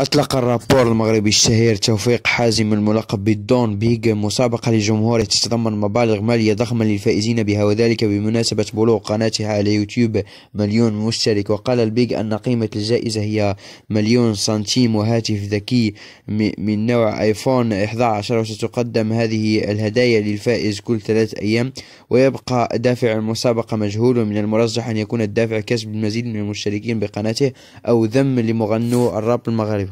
أطلق الرابور المغربي الشهير توفيق حازم الملقب بالدون بيغ مسابقة لجمهور تتضمن مبالغ مالية ضخمة للفائزين بها وذلك بمناسبة بلوغ قناتها على يوتيوب مليون مشترك وقال البيغ أن قيمة الجائزة هي مليون سنتيم وهاتف ذكي من نوع آيفون 11 وستقدم هذه الهدايا للفائز كل ثلاث أيام ويبقى دافع المسابقة مجهول ومن المرجح أن يكون الدافع كسب المزيد من المشتركين بقناته أو ذم لمغنو الراب المغربي